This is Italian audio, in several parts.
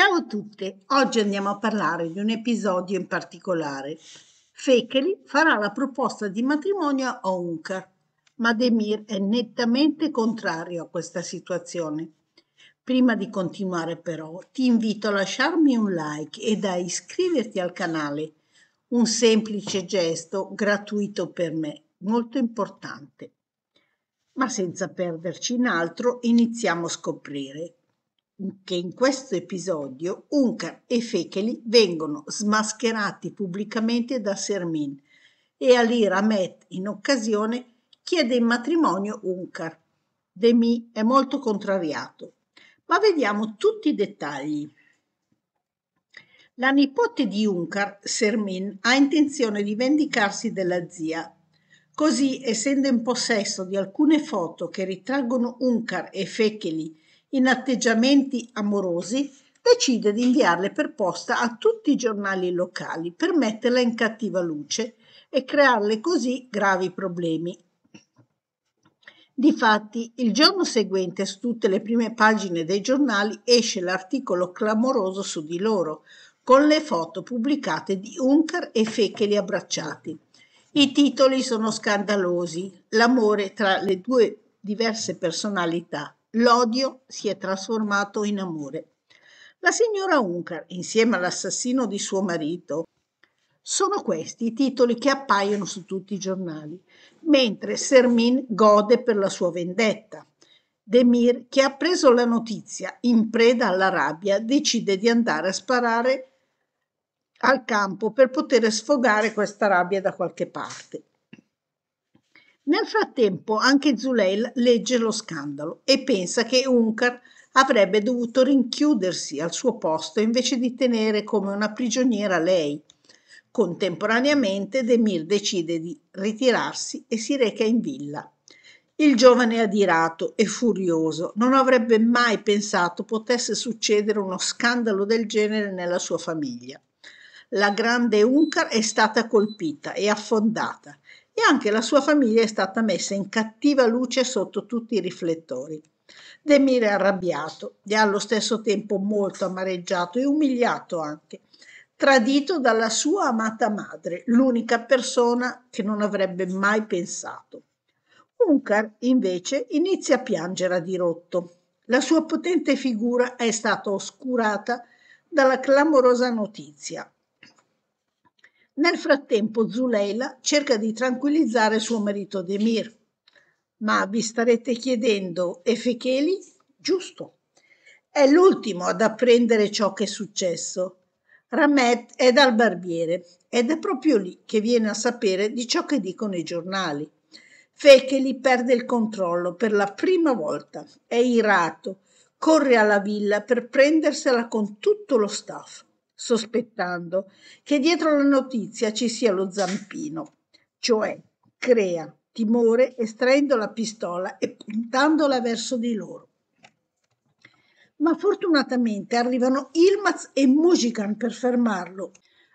Ciao a tutte, oggi andiamo a parlare di un episodio in particolare. Fekeli farà la proposta di matrimonio a Onkar, ma Demir è nettamente contrario a questa situazione. Prima di continuare però ti invito a lasciarmi un like ed a iscriverti al canale, un semplice gesto gratuito per me, molto importante. Ma senza perderci in altro, iniziamo a scoprire che in questo episodio Uncar e Fecheli vengono smascherati pubblicamente da Sermin e Alir Ramet in occasione chiede in matrimonio Uncar. Demi è molto contrariato, ma vediamo tutti i dettagli. La nipote di Uncar, Sermin, ha intenzione di vendicarsi della zia. Così, essendo in possesso di alcune foto che ritraggono Uncar e Fecheli in atteggiamenti amorosi, decide di inviarle per posta a tutti i giornali locali per metterla in cattiva luce e crearle così gravi problemi. Difatti, il giorno seguente su tutte le prime pagine dei giornali esce l'articolo clamoroso su di loro, con le foto pubblicate di Uncar e Fecheli abbracciati. I titoli sono scandalosi, l'amore tra le due diverse personalità, L'odio si è trasformato in amore. La signora Uncar, insieme all'assassino di suo marito, sono questi i titoli che appaiono su tutti i giornali, mentre Sermin gode per la sua vendetta. Demir, che ha preso la notizia in preda alla rabbia, decide di andare a sparare al campo per poter sfogare questa rabbia da qualche parte. Nel frattempo anche Zuleil legge lo scandalo e pensa che Unkar avrebbe dovuto rinchiudersi al suo posto invece di tenere come una prigioniera lei. Contemporaneamente Demir decide di ritirarsi e si reca in villa. Il giovane adirato e furioso non avrebbe mai pensato potesse succedere uno scandalo del genere nella sua famiglia. La grande Unkar è stata colpita e affondata e anche la sua famiglia è stata messa in cattiva luce sotto tutti i riflettori. Demir è arrabbiato e allo stesso tempo molto amareggiato e umiliato anche, tradito dalla sua amata madre, l'unica persona che non avrebbe mai pensato. Unkar invece inizia a piangere a dirotto. La sua potente figura è stata oscurata dalla clamorosa notizia. Nel frattempo Zuleila cerca di tranquillizzare suo marito Demir. Ma vi starete chiedendo, Efecheli? Giusto. È l'ultimo ad apprendere ciò che è successo. Ramet è dal barbiere ed è proprio lì che viene a sapere di ciò che dicono i giornali. Fecheli perde il controllo per la prima volta, è irato, corre alla villa per prendersela con tutto lo staff sospettando che dietro la notizia ci sia lo zampino, cioè crea timore estraendo la pistola e puntandola verso di loro. Ma fortunatamente arrivano Ilmaz e Mujigan per fermarlo.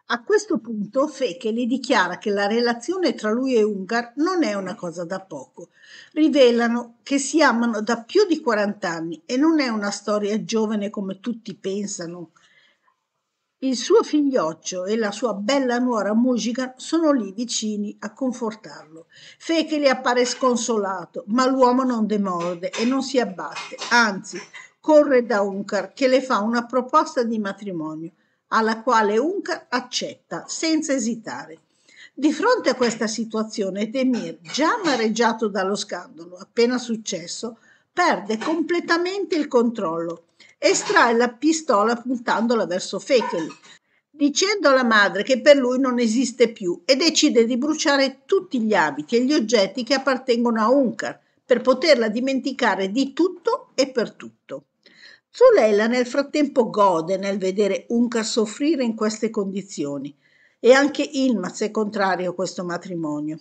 A questo punto Fekeli dichiara che la relazione tra lui e Ungar non è una cosa da poco. Rivelano che si amano da più di 40 anni e non è una storia giovane come tutti pensano il suo figlioccio e la sua bella nuora Mujigan sono lì vicini a confortarlo. Fekeli appare sconsolato, ma l'uomo non demorde e non si abbatte, anzi corre da Uncar che le fa una proposta di matrimonio, alla quale Uncar accetta senza esitare. Di fronte a questa situazione, Demir, già amareggiato dallo scandalo appena successo, perde completamente il controllo estrae la pistola puntandola verso Fekeli, dicendo alla madre che per lui non esiste più e decide di bruciare tutti gli abiti e gli oggetti che appartengono a Unkar per poterla dimenticare di tutto e per tutto. Zulella nel frattempo gode nel vedere Unkar soffrire in queste condizioni e anche Ilmaz è contrario a questo matrimonio.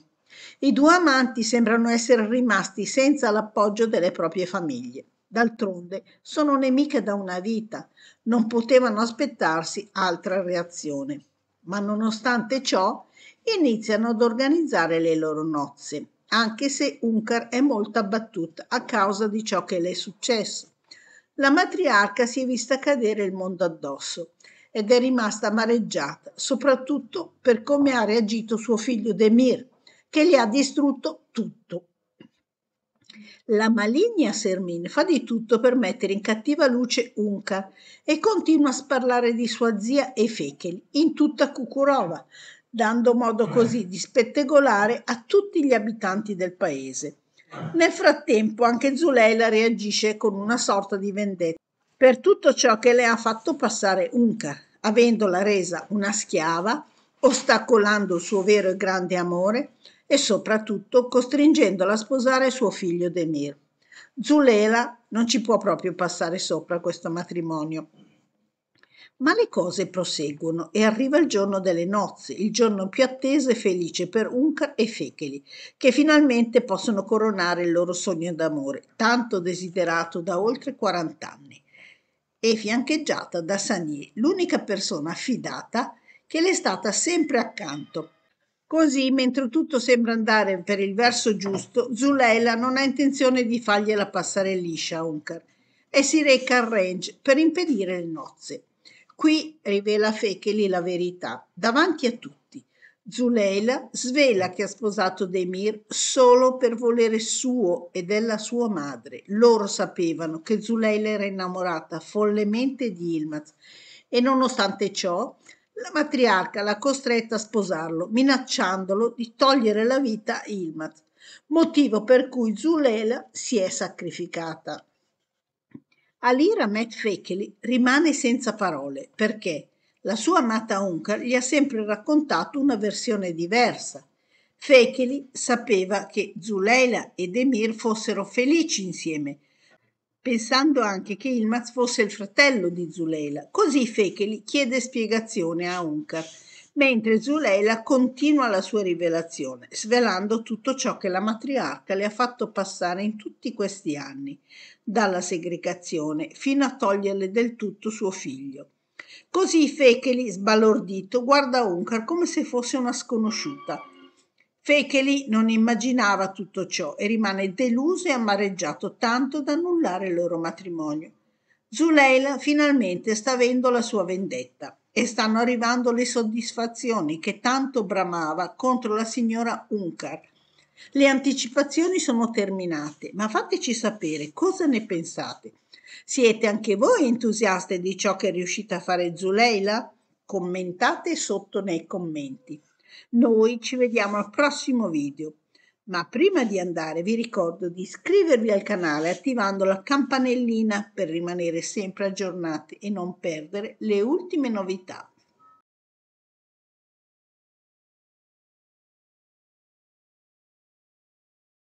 I due amanti sembrano essere rimasti senza l'appoggio delle proprie famiglie. D'altronde sono nemiche da una vita, non potevano aspettarsi altra reazione. Ma nonostante ciò iniziano ad organizzare le loro nozze, anche se Uncar è molto abbattuta a causa di ciò che le è successo. La matriarca si è vista cadere il mondo addosso ed è rimasta amareggiata, soprattutto per come ha reagito suo figlio Demir, che gli ha distrutto tutto la maligna Sermin fa di tutto per mettere in cattiva luce Unca e continua a sparlare di sua zia e Fecheli in tutta Cucurova, dando modo così di spettegolare a tutti gli abitanti del paese. Nel frattempo anche Zuleila reagisce con una sorta di vendetta per tutto ciò che le ha fatto passare Unca, avendola resa una schiava, ostacolando il suo vero e grande amore, e soprattutto costringendola a sposare suo figlio Demir. Zulela non ci può proprio passare sopra questo matrimonio. Ma le cose proseguono e arriva il giorno delle nozze, il giorno più atteso e felice per Uncar e Fecheli, che finalmente possono coronare il loro sogno d'amore, tanto desiderato da oltre 40 anni, e fiancheggiata da Sani, l'unica persona affidata che le è stata sempre accanto Così, mentre tutto sembra andare per il verso giusto, Zuleila non ha intenzione di fargliela passare liscia a Unkar e si reca al ranch per impedire le nozze. Qui rivela Fekeli la verità, davanti a tutti. Zuleila svela che ha sposato Demir solo per volere suo e della sua madre. Loro sapevano che Zuleila era innamorata follemente di Ilmaz e nonostante ciò la matriarca l'ha costretta a sposarlo, minacciandolo di togliere la vita a Ilmat, motivo per cui Zulela si è sacrificata. Alira Metfekeli rimane senza parole perché la sua amata Unca gli ha sempre raccontato una versione diversa. Fekeli sapeva che Zuleila ed Emir fossero felici insieme, pensando anche che Ilmaz fosse il fratello di Zuleila. Così Fekeli chiede spiegazione a Unkar, mentre Zuleila continua la sua rivelazione, svelando tutto ciò che la matriarca le ha fatto passare in tutti questi anni, dalla segregazione fino a toglierle del tutto suo figlio. Così Fekeli, sbalordito, guarda Unkar come se fosse una sconosciuta Fecheli non immaginava tutto ciò e rimane deluso e amareggiato tanto da annullare il loro matrimonio. Zuleila finalmente sta avendo la sua vendetta e stanno arrivando le soddisfazioni che tanto bramava contro la signora Uncar. Le anticipazioni sono terminate, ma fateci sapere cosa ne pensate. Siete anche voi entusiaste di ciò che è riuscita a fare Zuleila? Commentate sotto nei commenti. Noi ci vediamo al prossimo video, ma prima di andare vi ricordo di iscrivervi al canale attivando la campanellina per rimanere sempre aggiornati e non perdere le ultime novità.